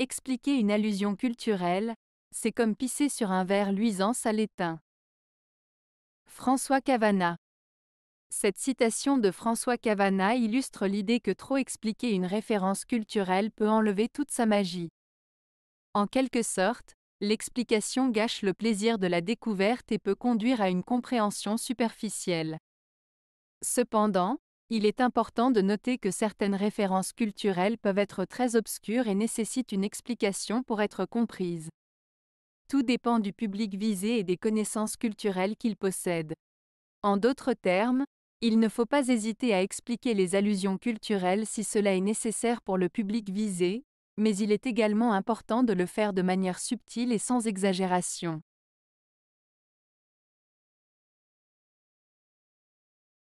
Expliquer une allusion culturelle, c'est comme pisser sur un verre luisant à François Cavana Cette citation de François Cavana illustre l'idée que trop expliquer une référence culturelle peut enlever toute sa magie. En quelque sorte, l'explication gâche le plaisir de la découverte et peut conduire à une compréhension superficielle. Cependant, il est important de noter que certaines références culturelles peuvent être très obscures et nécessitent une explication pour être comprises. Tout dépend du public visé et des connaissances culturelles qu'il possède. En d'autres termes, il ne faut pas hésiter à expliquer les allusions culturelles si cela est nécessaire pour le public visé, mais il est également important de le faire de manière subtile et sans exagération.